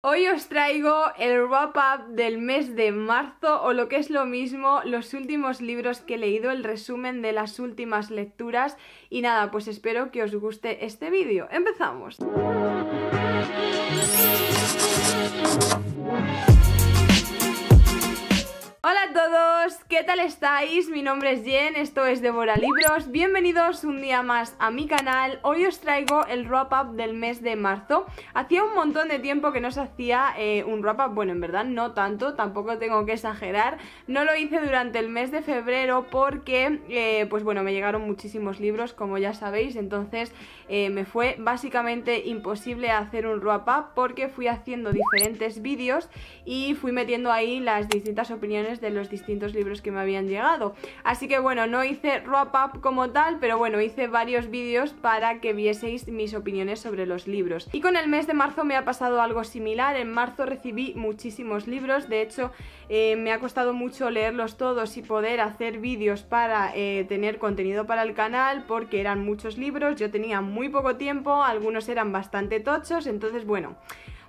Hoy os traigo el wrap-up del mes de marzo o lo que es lo mismo, los últimos libros que he leído, el resumen de las últimas lecturas y nada, pues espero que os guste este vídeo. ¡Empezamos! Hola a todos, ¿qué tal estáis? Mi nombre es Jen, esto es Devora Libros. Bienvenidos un día más a mi canal. Hoy os traigo el wrap-up del mes de marzo. Hacía un montón de tiempo que no se hacía eh, un wrap-up, bueno, en verdad no tanto, tampoco tengo que exagerar. No lo hice durante el mes de febrero porque, eh, pues bueno, me llegaron muchísimos libros, como ya sabéis, entonces eh, me fue básicamente imposible hacer un wrap-up porque fui haciendo diferentes vídeos y fui metiendo ahí las distintas opiniones de los distintos libros que me habían llegado. Así que bueno, no hice wrap up como tal, pero bueno, hice varios vídeos para que vieseis mis opiniones sobre los libros. Y con el mes de marzo me ha pasado algo similar, en marzo recibí muchísimos libros, de hecho eh, me ha costado mucho leerlos todos y poder hacer vídeos para eh, tener contenido para el canal porque eran muchos libros, yo tenía muy poco tiempo, algunos eran bastante tochos, entonces bueno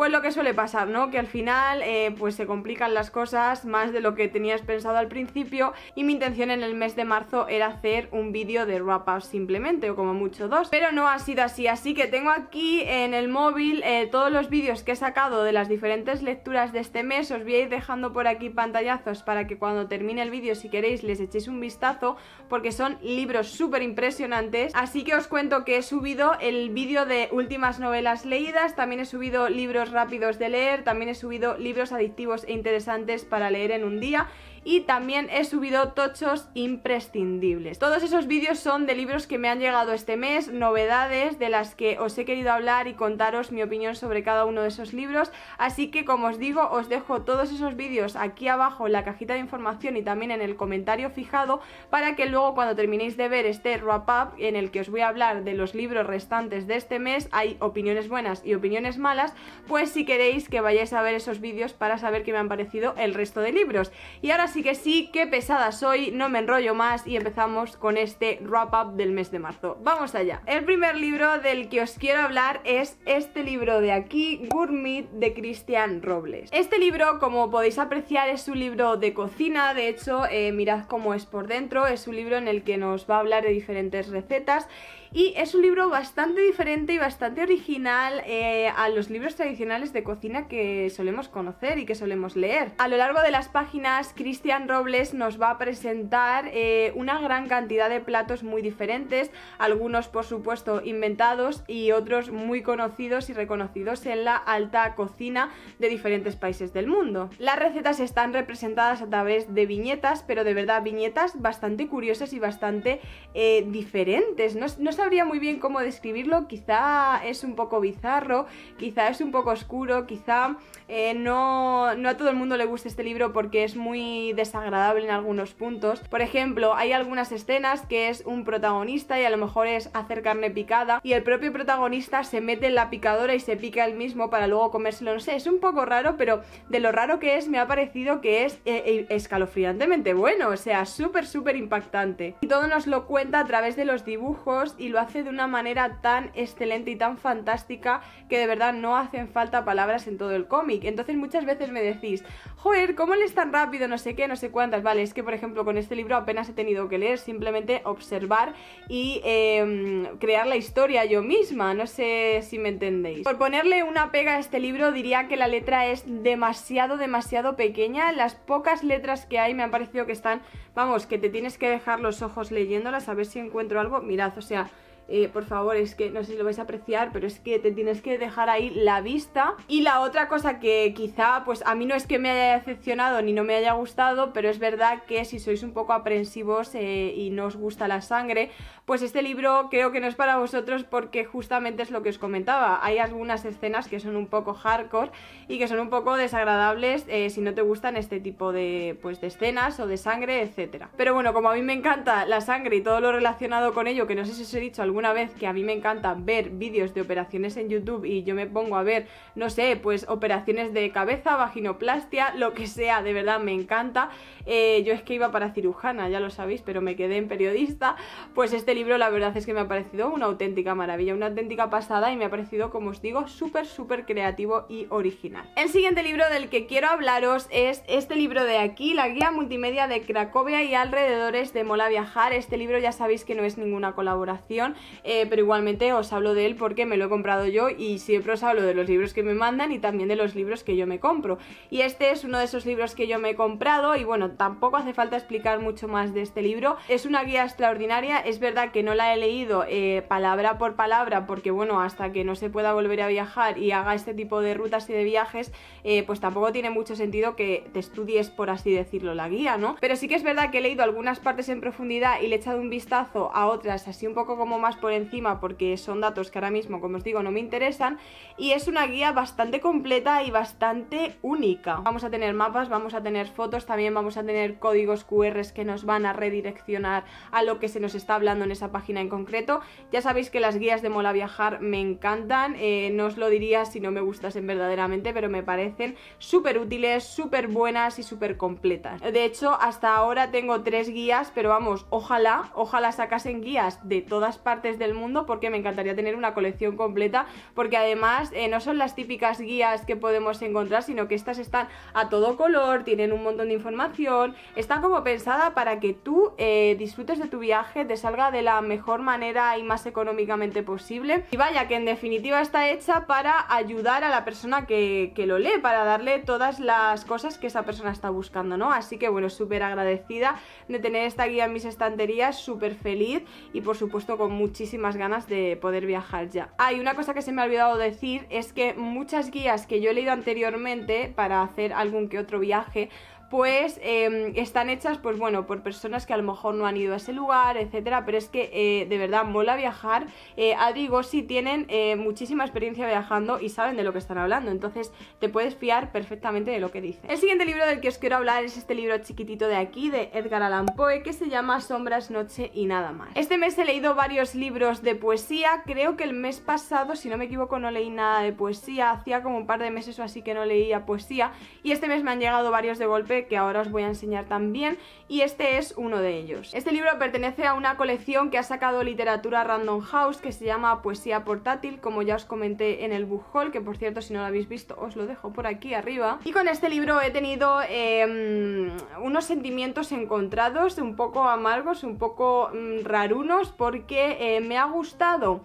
pues lo que suele pasar, ¿no? Que al final eh, pues se complican las cosas más de lo que tenías pensado al principio y mi intención en el mes de marzo era hacer un vídeo de wrap up simplemente o como mucho dos, pero no ha sido así, así que tengo aquí en el móvil eh, todos los vídeos que he sacado de las diferentes lecturas de este mes, os voy a ir dejando por aquí pantallazos para que cuando termine el vídeo si queréis les echéis un vistazo porque son libros súper impresionantes, así que os cuento que he subido el vídeo de últimas novelas leídas, también he subido libros rápidos de leer, también he subido libros adictivos e interesantes para leer en un día y también he subido tochos imprescindibles. Todos esos vídeos son de libros que me han llegado este mes, novedades de las que os he querido hablar y contaros mi opinión sobre cada uno de esos libros, así que como os digo, os dejo todos esos vídeos aquí abajo en la cajita de información y también en el comentario fijado para que luego cuando terminéis de ver este wrap up en el que os voy a hablar de los libros restantes de este mes, hay opiniones buenas y opiniones malas, pues si queréis que vayáis a ver esos vídeos para saber qué me han parecido el resto de libros. Y ahora Así que sí, qué pesada soy, no me enrollo más y empezamos con este wrap-up del mes de marzo. ¡Vamos allá! El primer libro del que os quiero hablar es este libro de aquí, Gourmet, de Cristian Robles. Este libro, como podéis apreciar, es un libro de cocina, de hecho, eh, mirad cómo es por dentro, es un libro en el que nos va a hablar de diferentes recetas y es un libro bastante diferente y bastante original eh, a los libros tradicionales de cocina que solemos conocer y que solemos leer. A lo largo de las páginas, Cristian Robles nos va a presentar eh, una gran cantidad de platos muy diferentes, algunos por supuesto inventados y otros muy conocidos y reconocidos en la alta cocina de diferentes países del mundo. Las recetas están representadas a través de viñetas, pero de verdad viñetas bastante curiosas y bastante eh, diferentes. No, no sabría muy bien cómo describirlo, quizá es un poco bizarro, quizá es un poco oscuro, quizá eh, no, a todo el mundo le gusta este libro porque es muy desagradable en algunos puntos. Por ejemplo, hay algunas escenas que es un protagonista y a lo mejor es hacer carne picada y el propio protagonista se mete en la picadora y se pica él mismo para luego comérselo. No sé, es un poco raro, pero de lo raro que es me ha parecido que es eh, eh, escalofriantemente bueno, o sea, súper, súper impactante. Y todo nos lo cuenta a través de los dibujos y lo hace de una manera tan excelente y tan fantástica que de verdad no hacen falta palabras en todo el cómic. Entonces muchas veces me decís, joder, ¿cómo es tan rápido? No sé qué, no sé cuántas. Vale, es que por ejemplo con este libro apenas he tenido que leer, simplemente observar y em, crear la historia yo misma. No sé si me entendéis. Por ponerle una pega a este libro diría que la letra es demasiado, demasiado pequeña. Las pocas letras que hay me han parecido que están, vamos, que te tienes que dejar los ojos leyéndolas a ver si encuentro algo. Mirad, o sea, eh, por favor, es que no sé si lo vais a apreciar, pero es que te tienes que dejar ahí la vista. Y la otra cosa que quizá, pues a mí no es que me haya decepcionado ni no me haya gustado, pero es verdad que si sois un poco aprensivos eh, y no os gusta la sangre, pues este libro creo que no es para vosotros porque justamente es lo que os comentaba. Hay algunas escenas que son un poco hardcore y que son un poco desagradables eh, si no te gustan este tipo de, pues, de escenas o de sangre, etc. Pero bueno, como a mí me encanta la sangre y todo lo relacionado con ello, que no sé si os he dicho alguna una vez que a mí me encanta ver vídeos de operaciones en YouTube y yo me pongo a ver, no sé, pues operaciones de cabeza, vaginoplastia, lo que sea, de verdad me encanta. Eh, yo es que iba para cirujana, ya lo sabéis, pero me quedé en periodista. Pues este libro la verdad es que me ha parecido una auténtica maravilla, una auténtica pasada y me ha parecido, como os digo, súper, súper creativo y original. El siguiente libro del que quiero hablaros es este libro de aquí, la guía multimedia de Cracovia y alrededores de Mola Viajar. Este libro ya sabéis que no es ninguna colaboración, eh, pero igualmente os hablo de él porque me lo he comprado yo y siempre os hablo de los libros que me mandan y también de los libros que yo me compro. Y este es uno de esos libros que yo me he comprado y bueno, tampoco hace falta explicar mucho más de este libro. Es una guía extraordinaria, es verdad que no la he leído eh, palabra por palabra porque bueno, hasta que no se pueda volver a viajar y haga este tipo de rutas y de viajes, eh, pues tampoco tiene mucho sentido que te estudies, por así decirlo, la guía, ¿no? Pero sí que es verdad que he leído algunas partes en profundidad y le he echado un vistazo a otras así un poco como más por encima porque son datos que ahora mismo, como os digo, no me interesan. Y es una guía bastante completa y bastante única. Vamos a tener mapas, vamos a tener fotos, también vamos a tener códigos QR que nos van a redireccionar a lo que se nos está hablando en esa página en concreto. Ya sabéis que las guías de Mola Viajar me encantan, eh, no os lo diría si no me gustasen verdaderamente, pero me parecen súper útiles, súper buenas y súper completas. De hecho, hasta ahora tengo tres guías, pero vamos, ojalá, ojalá sacasen guías de todas partes del mundo porque me encantaría tener una colección completa porque además eh, no son las típicas guías que podemos encontrar, sino que estas están a todo color, tienen un montón de información, están como pensada para que tú eh, disfrutes de tu viaje, te salga de la mejor manera y más económicamente posible. Y vaya que en definitiva está hecha para ayudar a la persona que, que lo lee, para darle todas las cosas que esa persona está buscando, ¿no? Así que bueno, súper agradecida de tener esta guía en mis estanterías, súper feliz y por supuesto con mucho muchísimas ganas de poder viajar ya. Hay una cosa que se me ha olvidado decir es que muchas guías que yo he leído anteriormente para hacer algún que otro viaje pues em, están hechas, pues bueno, por personas que a lo mejor no han ido a ese lugar, etcétera, pero es que eh, de verdad mola viajar. Eh, si tienen eh, muchísima experiencia viajando y saben de lo que están hablando, entonces te puedes fiar perfectamente de lo que dicen. El siguiente libro del que os quiero hablar es este libro chiquitito de aquí, de Edgar Allan Poe, que se llama Sombras, Noche y Nada Más. Este mes he leído varios libros de poesía, creo que el mes pasado, si no me equivoco, no leí nada de poesía, hacía como un par de meses o así que no leía poesía, y este mes me han llegado varios de golpe que ahora os voy a enseñar también y este es uno de ellos. Este libro pertenece a una colección que ha sacado literatura Random House que se llama Poesía Portátil, como ya os comenté en el book que por cierto si no lo habéis visto os lo dejo por aquí arriba. Y con este libro he tenido em, unos sentimientos encontrados, un poco amargos, un poco mm, rarunos, porque eh, me ha gustado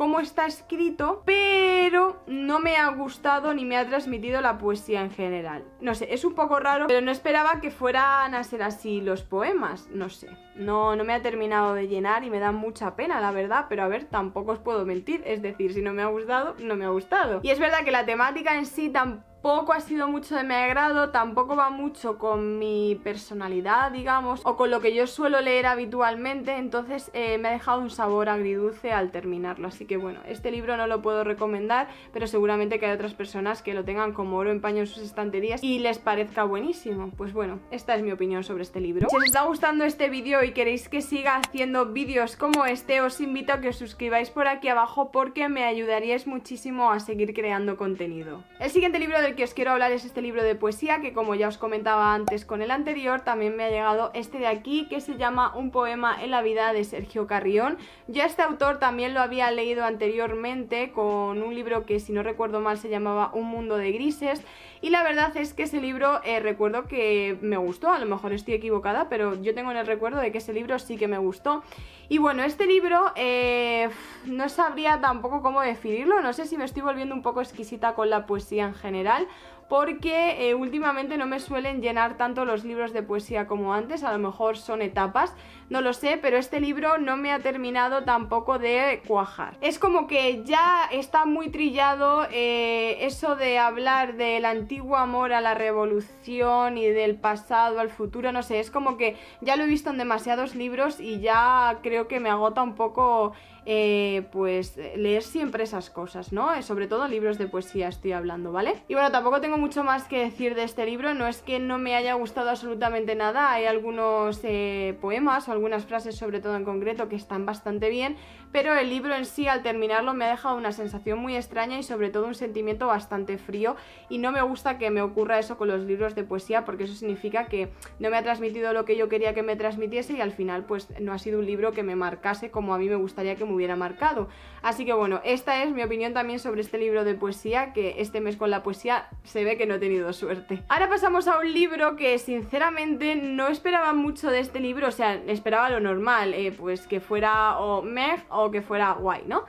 cómo está escrito, pero no me ha gustado ni me ha transmitido la poesía en general. No sé, es un poco raro, pero no esperaba que fueran a ser así los poemas, no sé. No, no me ha terminado de llenar y me da mucha pena, la verdad, pero a ver, tampoco os puedo mentir, es decir, si no me ha gustado, no me ha gustado. Y es verdad que la temática en sí tampoco poco ha sido mucho de mi agrado, tampoco va mucho con mi personalidad, digamos, o con lo que yo suelo leer habitualmente, entonces eh, me ha dejado un sabor agridulce al terminarlo. Así que bueno, este libro no lo puedo recomendar, pero seguramente que hay otras personas que lo tengan como oro en paño en sus estanterías y les parezca buenísimo. Pues bueno, esta es mi opinión sobre este libro. Si os está gustando este vídeo y queréis que siga haciendo vídeos como este, os invito a que os suscribáis por aquí abajo porque me ayudaríais muchísimo a seguir creando contenido. El siguiente libro de que os quiero hablar es este libro de poesía, que como ya os comentaba antes con el anterior, también me ha llegado este de aquí, que se llama Un poema en la vida de Sergio Carrión. ya este autor también lo había leído anteriormente con un libro que, si no recuerdo mal, se llamaba Un mundo de grises. Y la verdad es que ese libro eh, recuerdo que me gustó, a lo mejor estoy equivocada, pero yo tengo en el recuerdo de que ese libro sí que me gustó. Y bueno, este libro eh, no sabría tampoco cómo definirlo, no sé si me estoy volviendo un poco exquisita con la poesía en general, porque eh, últimamente no me suelen llenar tanto los libros de poesía como antes, a lo mejor son etapas, no lo sé, pero este libro no me ha terminado tampoco de cuajar. Es como que ya está muy trillado eh, eso de hablar del antiguo amor a la revolución y del pasado al futuro, no sé, es como que ya lo he visto en demasiados libros y ya creo que me agota un poco eh, pues leer siempre esas cosas, ¿no? Eh, sobre todo libros de poesía estoy hablando, ¿vale? Y bueno, tampoco tengo mucho más que decir de este libro, no es que no me haya gustado absolutamente nada, hay algunos poemas o algunas frases sobre todo en concreto que están bastante bien, pero el libro en sí al terminarlo me ha dejado una sensación muy extraña y sobre todo un sentimiento bastante frío y no me gusta que me ocurra eso con los libros de poesía porque eso significa que no me ha transmitido lo que yo quería que me transmitiese y al final pues no ha sido un libro que me marcase como a mí me gustaría que me hubiera marcado. Así que bueno, esta es mi opinión también sobre este libro de poesía que este mes con la poesía se ve que no he tenido suerte. Ahora pasamos a un libro que sinceramente no esperaba mucho de este libro, o sea, esperaba lo normal, eh, pues que fuera o meh o que fuera guay, ¿no?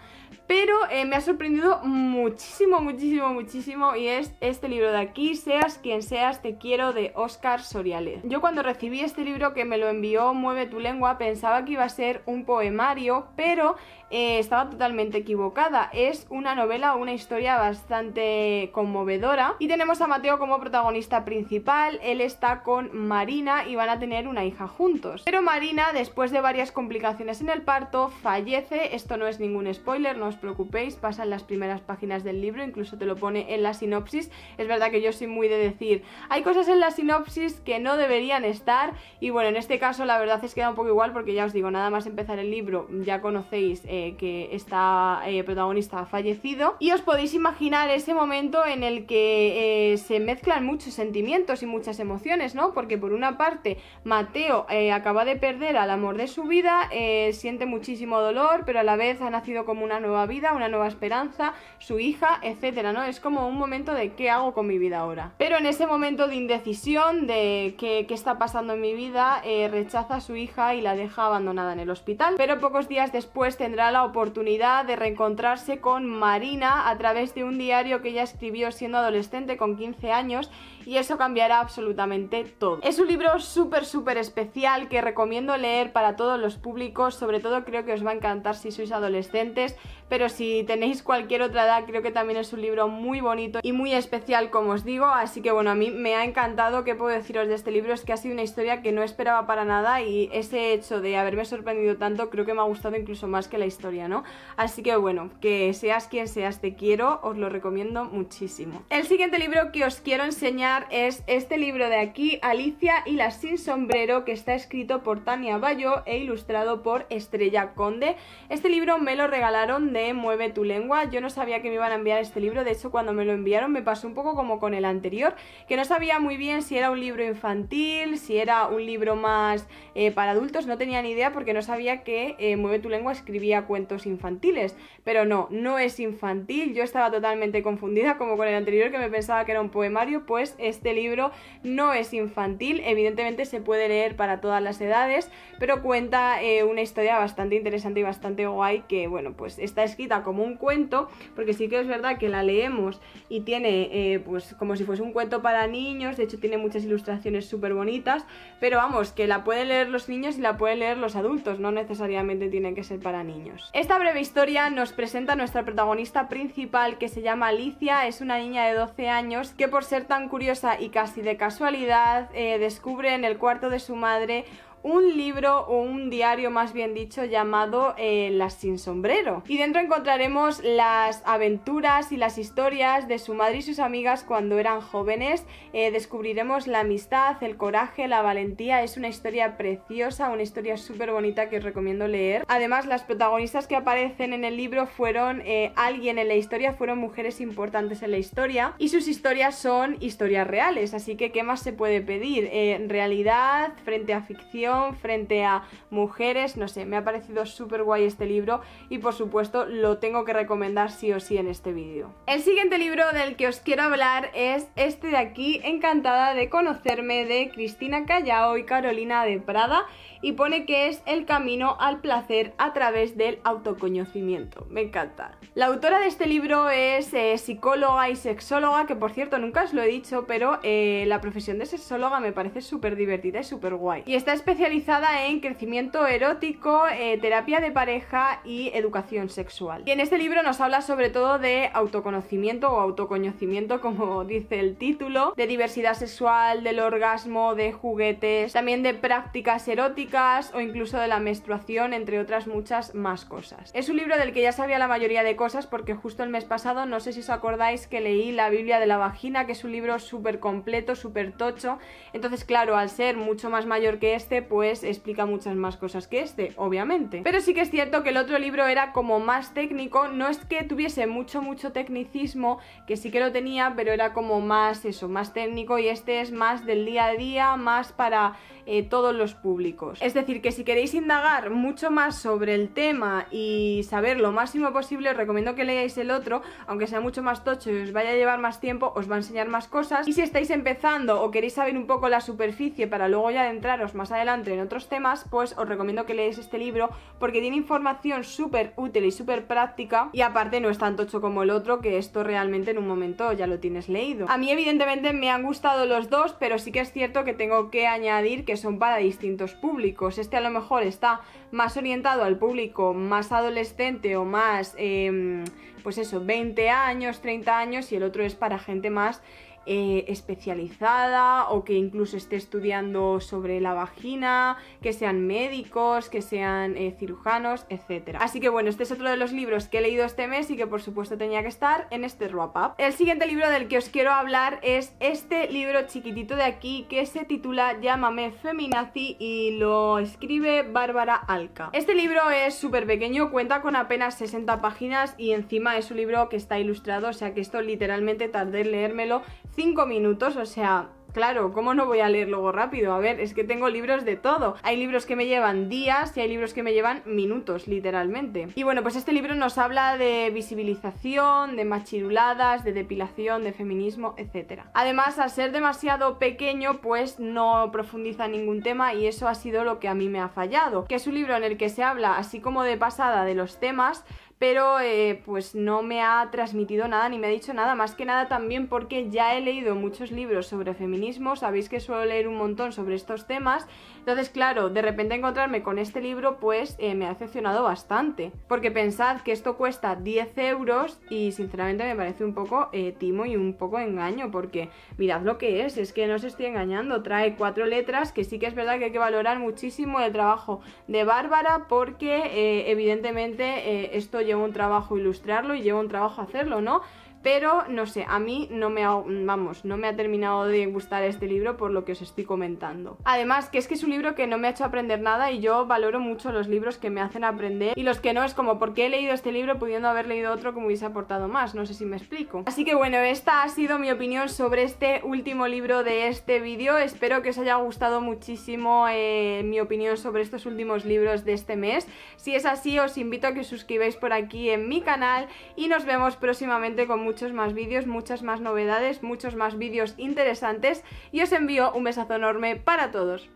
Pero eh, me ha sorprendido muchísimo, muchísimo, muchísimo y es este libro de aquí, Seas quien seas, te quiero, de Oscar Soriales. Yo cuando recibí este libro que me lo envió Mueve tu lengua pensaba que iba a ser un poemario, pero eh, estaba totalmente equivocada. Es una novela, una historia bastante conmovedora. Y tenemos a Mateo como protagonista principal. Él está con Marina y van a tener una hija juntos. Pero Marina, después de varias complicaciones en el parto, fallece. Esto no es ningún spoiler, no os preocupéis. Pasan las primeras páginas del libro, incluso te lo pone en la sinopsis. Es verdad que yo soy muy de decir, hay cosas en la sinopsis que no deberían estar. Y bueno, en este caso la verdad es que da un poco igual porque ya os digo, nada más empezar el libro, ya conocéis... Eh, que esta eh, protagonista ha fallecido. Y os podéis imaginar ese momento en el que eh, se mezclan muchos sentimientos y muchas emociones, ¿no? Porque por una parte, Mateo eh, acaba de perder al amor de su vida, siente muchísimo dolor, pero a la vez ha nacido como una nueva vida, una nueva esperanza, su hija, etcétera, ¿no? Es como un momento de qué hago con mi vida ahora. Pero en ese momento de indecisión, de qué, qué está pasando en mi vida, rechaza a su hija y la deja abandonada en el hospital. Pero pocos días después tendrá la oportunidad de reencontrarse con Marina a través de un diario que ella escribió siendo adolescente con 15 años y eso cambiará absolutamente todo. Es un libro súper, súper especial que recomiendo leer para todos los públicos, sobre todo creo que os va a encantar si sois adolescentes, pero si tenéis cualquier otra edad creo que también es un libro muy bonito y muy especial como os digo, así que bueno, a mí me ha encantado, que puedo deciros de este libro? Es que ha sido una historia que no esperaba para nada y ese hecho de haberme sorprendido tanto creo que me ha gustado incluso más que la historia, ¿no? Así que bueno, que seas quien seas, te quiero, os lo recomiendo muchísimo. El siguiente libro que os quiero enseñar es este libro de aquí, Alicia y la sin sombrero, que está escrito por Tania Bayo e ilustrado por Estrella Conde. Este libro me lo regalaron de Mueve tu lengua. Yo no sabía que me iban a enviar este libro, de hecho cuando me lo enviaron me pasó un poco como con el anterior, que no sabía muy bien si era un libro infantil, si era un libro más eh, para adultos, no tenía ni idea porque no sabía que eh, Mueve tu lengua escribía cuentos infantiles. Pero no, no es infantil, yo estaba totalmente confundida como con el anterior que me pensaba que era un poemario, pues este libro no es infantil, evidentemente se puede leer para todas las edades, pero cuenta eh, una historia bastante interesante y bastante guay que, bueno, pues está escrita como un cuento, porque sí que es verdad que la leemos y tiene, eh, pues como si fuese un cuento para niños, de hecho tiene muchas ilustraciones súper bonitas, pero vamos, que la pueden leer los niños y la pueden leer los adultos, no necesariamente tiene que ser para niños. Esta breve historia nos presenta nuestra protagonista principal que se llama Alicia, es una niña de 12 años que por ser tan curiosa y casi de casualidad eh, descubre en el cuarto de su madre un libro o un diario más bien dicho llamado eh, Las sin sombrero. Y dentro encontraremos las aventuras y las historias de su madre y sus amigas cuando eran jóvenes. Eh, descubriremos la amistad, el coraje, la valentía. Es una historia preciosa, una historia súper bonita que os recomiendo leer. Además, las protagonistas que aparecen en el libro fueron eh, alguien en la historia, fueron mujeres importantes en la historia y sus historias son historias reales. Así que, ¿qué más se puede pedir? realidad frente a ficción frente a mujeres, no sé, me ha parecido súper guay este libro y por supuesto lo tengo que recomendar sí o sí en este vídeo. El siguiente libro del que os quiero hablar es este de aquí, Encantada de conocerme, de Cristina Callao y Carolina de Prada y pone que es el camino al placer a través del autoconocimiento. Me encanta. La autora de este libro es eh, psicóloga y sexóloga, que por cierto nunca os lo he dicho, pero eh, la profesión de sexóloga me parece súper divertida y súper guay. Y está especie especializada en crecimiento erótico, eh, terapia de pareja y educación sexual. Y en este libro nos habla sobre todo de autoconocimiento o autoconocimiento, como dice el título, de diversidad sexual, del orgasmo, de juguetes, también de prácticas eróticas o incluso de la menstruación, entre otras muchas más cosas. Es un libro del que ya sabía la mayoría de cosas porque justo el mes pasado, no sé si os acordáis que leí La Biblia de la Vagina, que es un libro súper completo, súper tocho. Entonces, claro, al ser mucho más mayor que este, pues explica muchas más cosas que este, obviamente. Pero sí que es cierto que el otro libro era como más técnico, no es que tuviese mucho, mucho tecnicismo, que sí que lo tenía, pero era como más eso, más técnico y este es más del día a día, más para eh, todos los públicos. Es decir, que si queréis indagar mucho más sobre el tema y saber lo máximo posible, os recomiendo que leáis el otro, aunque sea mucho más tocho y os vaya a llevar más tiempo, os va a enseñar más cosas. Y si estáis empezando o queréis saber un poco la superficie para luego ya adentraros más adelante en otros temas, pues os recomiendo que leáis este libro porque tiene información súper útil y súper práctica y aparte no es tan tocho como el otro que esto realmente en un momento ya lo tienes leído. A mí evidentemente me han gustado los dos, pero sí que es cierto que tengo que añadir que son para distintos públicos. Este a lo mejor está más orientado al público más adolescente o más, em, pues eso, 20 años, 30 años y el otro es para gente más eh, especializada o que incluso esté estudiando sobre la vagina, que sean médicos, que sean eh, cirujanos, etc. Así que bueno, este es otro de los libros que he leído este mes y que por supuesto tenía que estar en este wrap up. El siguiente libro del que os quiero hablar es este libro chiquitito de aquí que se titula Llámame Feminazi y lo escribe Bárbara Alca. Este libro es súper pequeño, cuenta con apenas 60 páginas y encima es un libro que está ilustrado, o sea que esto literalmente tardé en leérmelo 5 minutos, o sea, Claro, ¿cómo no voy a leer luego rápido? A ver, es que tengo libros de todo. Hay libros que me llevan días y hay libros que me llevan minutos, literalmente. Y bueno, pues este libro nos habla de visibilización, de machiruladas, de depilación, de feminismo, etc. Además, al ser demasiado pequeño, pues no profundiza en ningún tema y eso ha sido lo que a mí me ha fallado. Que es un libro en el que se habla así como de pasada de los temas, pero eh, pues no me ha transmitido nada ni me ha dicho nada, más que nada también porque ya he leído muchos libros sobre feminismo sabéis que suelo leer un montón sobre estos temas, entonces claro, de repente encontrarme con este libro pues eh, me ha decepcionado bastante, porque pensad que esto cuesta 10 euros y sinceramente me parece un poco eh, timo y un poco engaño, porque mirad lo que es, es que no os estoy engañando, trae cuatro letras que sí que es verdad que hay que valorar muchísimo el trabajo de Bárbara, porque eh, evidentemente esto lleva un trabajo ilustrarlo y lleva un trabajo hacerlo, ¿no? Pero no sé, a mí no me ha, vamos, no me ha terminado de gustar este libro por lo que os estoy comentando. Además, que es que es un libro que no me ha hecho aprender nada y yo valoro mucho los libros que me hacen aprender y los que no es como ¿por qué he leído este libro pudiendo haber leído otro que me hubiese aportado más, no sé si me explico. Así que bueno, esta ha sido mi opinión sobre este último libro de este vídeo, espero que os haya gustado muchísimo eh, mi opinión sobre estos últimos libros de este mes. Si es así, os invito a que os suscribáis por aquí en mi canal y nos vemos próximamente con mucho muchos más vídeos, muchas más novedades, muchos más vídeos interesantes y os envío un besazo enorme para todos.